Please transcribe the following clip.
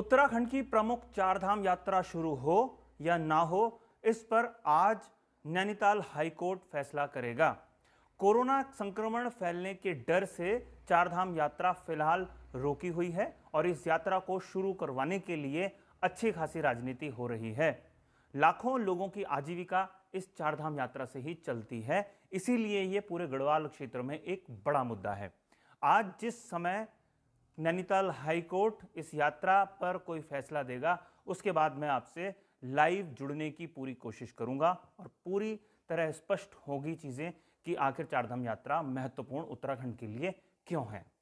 उत्तराखंड की प्रमुख चारधाम यात्रा शुरू हो या ना हो इस पर आज नैनीताल हाईकोर्ट फैसला करेगा कोरोना संक्रमण फैलने के डर से चारधाम यात्रा फिलहाल रोकी हुई है और इस यात्रा को शुरू करवाने के लिए अच्छी खासी राजनीति हो रही है लाखों लोगों की आजीविका इस चारधाम यात्रा से ही चलती है इसीलिए ये पूरे गढ़वाल क्षेत्र में एक बड़ा मुद्दा है आज जिस समय नैनीताल हाई कोर्ट इस यात्रा पर कोई फैसला देगा उसके बाद मैं आपसे लाइव जुड़ने की पूरी कोशिश करूंगा और पूरी तरह स्पष्ट होगी चीज़ें कि आखिर चारधाम यात्रा महत्वपूर्ण उत्तराखंड के लिए क्यों है